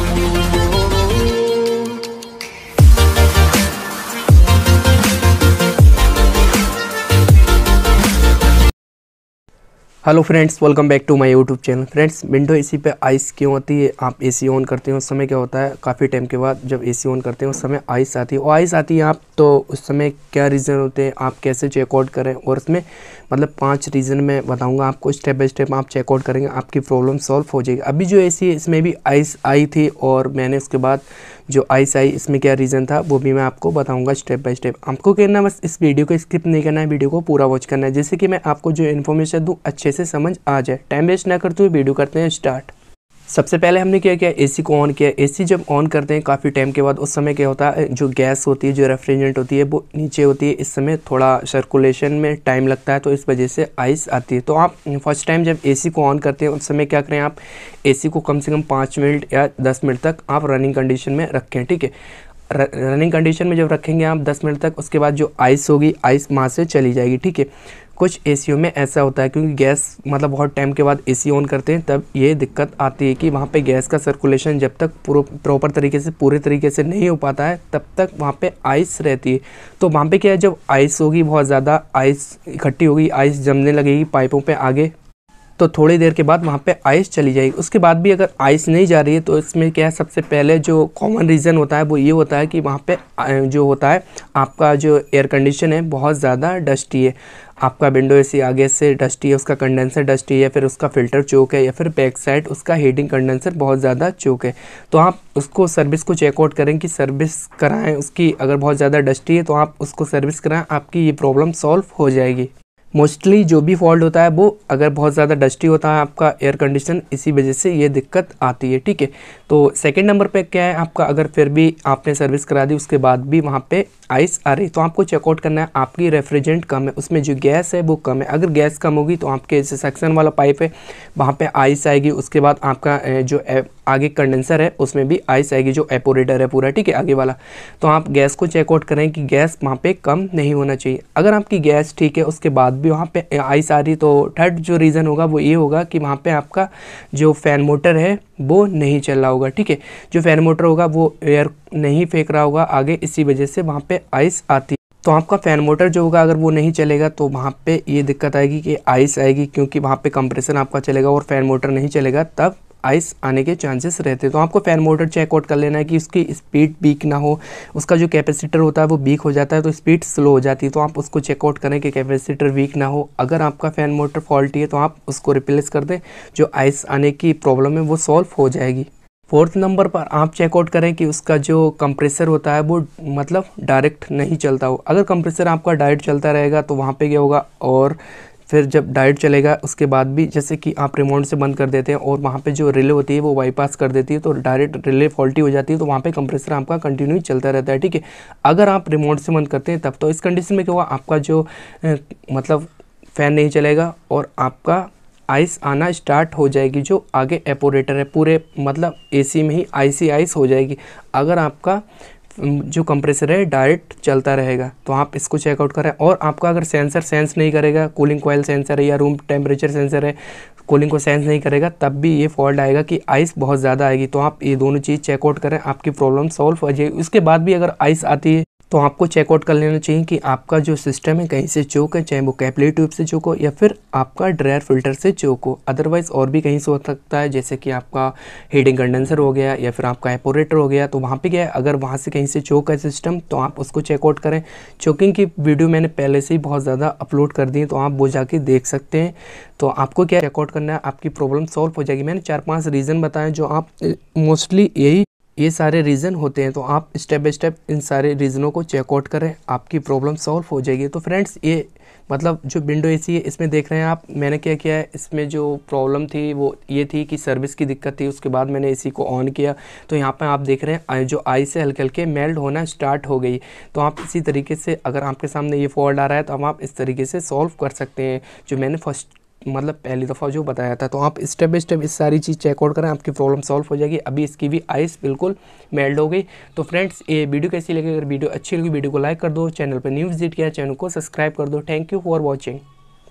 you. Hello friends welcome back to my YouTube channel friends window AC पे ice क्यों होती है आप एसी ऑन करते हो उस समय क्या होता है काफ़ी टाइम के बाद जब एसी ऑन करते हैं उस समय आइस आती है और आइस आती है आप तो उस समय क्या रीज़न होते हैं आप कैसे चेकआउट करें और उसमें मतलब पांच रीज़न मैं बताऊँगा आपको स्टेप बाई स्टेप आप चेकआउट करेंगे आपकी प्रॉब्लम सॉल्व हो जाएगी अभी जो ए है इसमें भी आइस आई थी और मैंने उसके बाद जो आइस आई इसमें क्या रीज़न था वो भी मैं आपको बताऊंगा स्टेप बाय स्टेप आपको कहना बस इस वीडियो को स्किप नहीं करना है वीडियो को पूरा वॉच करना है जैसे कि मैं आपको जो इन्फॉर्मेशन दूँ अच्छे से समझ आ जाए टाइम वेस्ट ना करते हुए वीडियो करते हैं स्टार्ट सबसे पहले हमने क्या किया एसी को ऑन किया एसी जब ऑन करते हैं काफ़ी टाइम के बाद उस समय क्या होता है जो गैस होती है जो रेफ्रिजरेंट होती है वो नीचे होती है इस समय थोड़ा सर्कुलेशन में टाइम लगता है तो इस वजह से आइस आती है तो आप फर्स्ट टाइम जब एसी को ऑन करते हैं उस समय क्या करें आप ए को कम से कम पाँच मिनट या दस मिनट तक आप रनिंग कंडीशन में रखें ठीक है रनिंग कंडीशन में जब रखेंगे आप 10 मिनट तक उसके बाद जो आइस होगी आइस वहाँ से चली जाएगी ठीक है कुछ एसीओ में ऐसा होता है क्योंकि गैस मतलब बहुत टाइम के बाद एसी ऑन करते हैं तब ये दिक्कत आती है कि वहाँ पे गैस का सर्कुलेशन जब तक प्रॉपर तरीके से पूरे तरीके से नहीं हो पाता है तब तक वहाँ पे आइस रहती है तो वहाँ पे क्या है जब आइस होगी बहुत ज़्यादा आइस इकट्ठी होगी आइस जमने लगेगी पाइपों पर आगे तो थोड़ी देर के बाद वहाँ पे आइस चली जाएगी उसके बाद भी अगर आइस नहीं जा रही है तो इसमें क्या है सबसे पहले जो कॉमन रीज़न होता है वो ये होता है कि वहाँ पे जो होता है आपका जो एयर कंडीशन है बहुत ज़्यादा डस्टी है आपका विंडो एसी आगे से डस्टी है उसका कंडेंसर डस्टी है फिर उसका फ़िल्टर चोक है या फिर बैक साइड उसका हीटिंग कंडेंसर बहुत ज़्यादा चोक है तो आप उसको सर्विस को चेकआउट करें कि सर्विस कराएं उसकी अगर बहुत ज़्यादा डस्टी है तो आप उसको सर्विस कराएं आपकी ये प्रॉब्लम सॉल्व हो जाएगी मोस्टली जो भी फॉल्ट होता है वो अगर बहुत ज़्यादा डस्टी होता है आपका एयर कंडीशन इसी वजह से ये दिक्कत आती है ठीक है तो सेकंड नंबर पे क्या है आपका अगर फिर भी आपने सर्विस करा दी उसके बाद भी वहाँ पे आइस आ रही तो आपको चेकआउट करना है आपकी रेफ्रिजरेंट कम है उसमें जो गैस है वो कम है अगर गैस कम होगी तो आपके जैसे सक्सन वाला पाइप है वहाँ पर आइस आएगी उसके बाद आपका जो आगे कंडेंसर है उसमें भी आइस आएगी जो एपोरेटर है पूरा ठीक है आगे वाला तो आप गैस को चेकआउट करें कि गैस वहाँ पर कम नहीं होना चाहिए अगर आपकी गैस ठीक है उसके बाद भी वहाँ पे आइस आ रही तो थर्ड जो रीज़न होगा वो ये होगा कि वहाँ पे आपका जो फ़ैन मोटर है वो नहीं चल रहा होगा ठीक है जो फ़ैन मोटर होगा वो एयर नहीं फेंक रहा होगा आगे इसी वजह से वहाँ पर आइस आती तो आपका फ़ैन मोटर जो होगा अगर वो नहीं चलेगा तो वहाँ पे ये दिक्कत आएगी कि आइस आएगी क्योंकि वहाँ पे कंप्रेशन आपका चलेगा और फ़ैन मोटर नहीं चलेगा तब आइस आने के चांसेस रहते हैं तो आपको फ़ैन मोटर चेकआउट कर लेना है कि उसकी स्पीड बीक ना हो उसका जो कैपेसिटर होता है वो बीक हो जाता है तो स्पीड स्लो हो जाती है तो आप उसको चेकआउट करें कि कैपेसिटर वीक ना हो अगर आपका फ़ैन मोटर फॉल्टी है तो आप उसको रिप्लेस कर दें जो आइस आने की प्रॉब्लम है वो सॉल्व हो जाएगी फोर्थ नंबर पर आप चेकआउट करें कि उसका जो कंप्रेसर होता है वो मतलब डायरेक्ट नहीं चलता हो अगर कंप्रेसर आपका डायरेक्ट चलता रहेगा तो वहाँ पे क्या होगा और फिर जब डाइट चलेगा उसके बाद भी जैसे कि आप रिमोट से बंद कर देते हैं और वहाँ पे जो रिले होती है वो बाईपास कर देती है तो डायरेक्ट रिले फॉल्टी हो जाती है तो वहाँ पे कंप्रेसर आपका कंटिन्यू चलता रहता है ठीक है अगर आप रिमोट से बंद करते हैं तब तो इस कंडीशन में क्या हुआ आपका जो मतलब फ़ैन नहीं चलेगा और आपका आइस आना स्टार्ट हो जाएगी जो आगे एपोरेटर है पूरे मतलब ए में ही आई आइस हो जाएगी अगर आपका जो कंप्रेसर है डायरेक्ट चलता रहेगा तो आप इसको चेकआउट करें और आपका अगर सेंसर सेंस नहीं करेगा कूलिंग कोयल सेंसर है या रूम टेम्परेचर सेंसर है कूलिंग को सेंस नहीं करेगा तब भी ये फॉल्ट आएगा कि आइस बहुत ज़्यादा आएगी तो आप ये दोनों चीज़ चेकआउट करें आपकी प्रॉब्लम सॉल्व हो जाएगी उसके बाद भी अगर आइस आती है तो आपको चेकआउट कर लेना चाहिए कि आपका जो सिस्टम है कहीं से चोक है चाहे वो कैपलेट ट्यूब से चोक हो या फिर आपका ड्रायर फिल्टर से चोक हो अदरवाइज़ और भी कहीं से हो सकता है जैसे कि आपका हीटिंग कंडेंसर हो गया या फिर आपका एपोरेटर हो गया तो वहाँ पर क्या है अगर वहाँ से कहीं से चोक है सिस्टम तो आप उसको चेकआउट करें चोकिंग की वीडियो मैंने पहले से ही बहुत ज़्यादा अपलोड कर दी है तो आप वो जाके देख सकते हैं तो आपको क्या चेकआउट करना है आपकी प्रॉब्लम सॉल्व हो जाएगी मैंने चार पाँच रीज़न बताएं जो आप मोस्टली यही ये सारे रीज़न होते हैं तो आप स्टेप बाई स्टेप इन सारे रीज़नों को चेकआउट करें आपकी प्रॉब्लम सॉल्व हो जाएगी तो फ्रेंड्स ये मतलब जो विंडो एसी है इसमें देख रहे हैं आप मैंने क्या किया है इसमें जो प्रॉब्लम थी वो ये थी कि सर्विस की दिक्कत थी उसके बाद मैंने एसी को ऑन किया तो यहाँ पर आप देख रहे हैं जो आई से हल्के हल्के मेल्ट होना स्टार्ट हो गई तो आप इसी तरीके से अगर आपके सामने ये फॉल्ट आ रहा है तो हम आप इस तरीके से सॉल्व कर सकते हैं जो मैंने फर्स्ट मतलब पहली दफ़ा जो बताया था तो आप स्टेप बाई स्टेप इस सारी चीज़ चेकआउट करें आपकी प्रॉब्लम सॉल्व हो जाएगी अभी इसकी भी आइस बिल्कुल मेल्ट हो गई तो फ्रेंड्स ये वीडियो कैसी लगी अगर वीडियो अच्छी लगी वीडियो को लाइक कर दो चैनल पर न्यू विजिट किया चैनल को सब्सक्राइब कर दो थैंक यू फॉर वॉचिंग